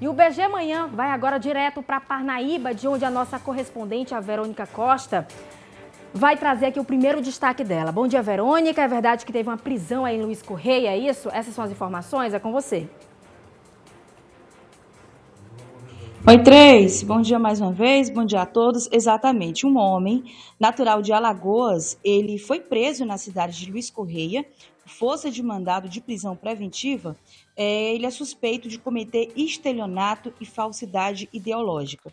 E o BG Manhã vai agora direto para Parnaíba, de onde a nossa correspondente, a Verônica Costa, vai trazer aqui o primeiro destaque dela. Bom dia, Verônica. É verdade que teve uma prisão aí em Luiz Correia, é isso? Essas são as informações, é com você. Oi, três. Bom dia mais uma vez, bom dia a todos. Exatamente, um homem natural de Alagoas, ele foi preso na cidade de Luiz Correia, força de mandado de prisão preventiva. É, ele é suspeito de cometer estelionato e falsidade ideológica.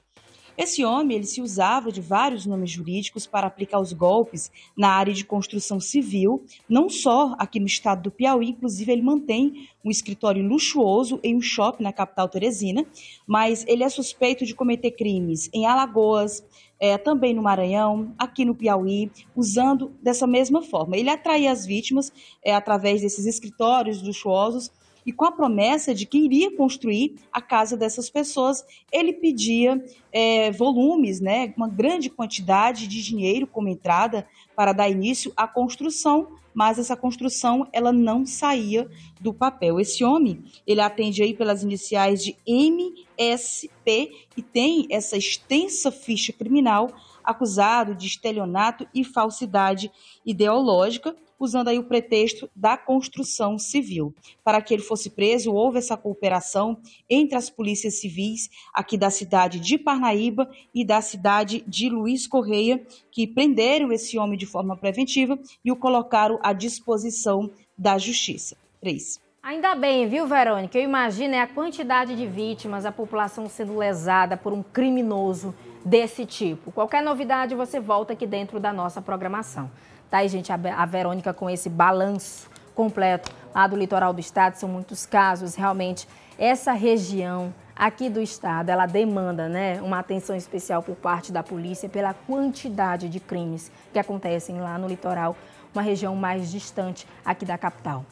Esse homem ele se usava de vários nomes jurídicos para aplicar os golpes na área de construção civil, não só aqui no estado do Piauí, inclusive ele mantém um escritório luxuoso em um shopping na capital teresina, mas ele é suspeito de cometer crimes em Alagoas, é, também no Maranhão, aqui no Piauí, usando dessa mesma forma. Ele atraía as vítimas é, através desses escritórios luxuosos e com a promessa de que iria construir a casa dessas pessoas. Ele pedia é, volumes, né, uma grande quantidade de dinheiro como entrada para dar início à construção mas essa construção ela não saía do papel. Esse homem, ele atende aí pelas iniciais de MSP e tem essa extensa ficha criminal acusado de estelionato e falsidade ideológica, usando aí o pretexto da construção civil. Para que ele fosse preso, houve essa cooperação entre as polícias civis aqui da cidade de Parnaíba e da cidade de Luiz Correia, que prenderam esse homem de forma preventiva e o colocaram à disposição da Justiça. Três. Ainda bem, viu, Verônica? Eu imagino é a quantidade de vítimas, a população sendo lesada por um criminoso desse tipo. Qualquer novidade, você volta aqui dentro da nossa programação. Tá aí, gente, a Verônica com esse balanço completo lá do litoral do estado. São muitos casos, realmente. Essa região aqui do Estado, ela demanda né, uma atenção especial por parte da polícia pela quantidade de crimes que acontecem lá no litoral, uma região mais distante aqui da capital.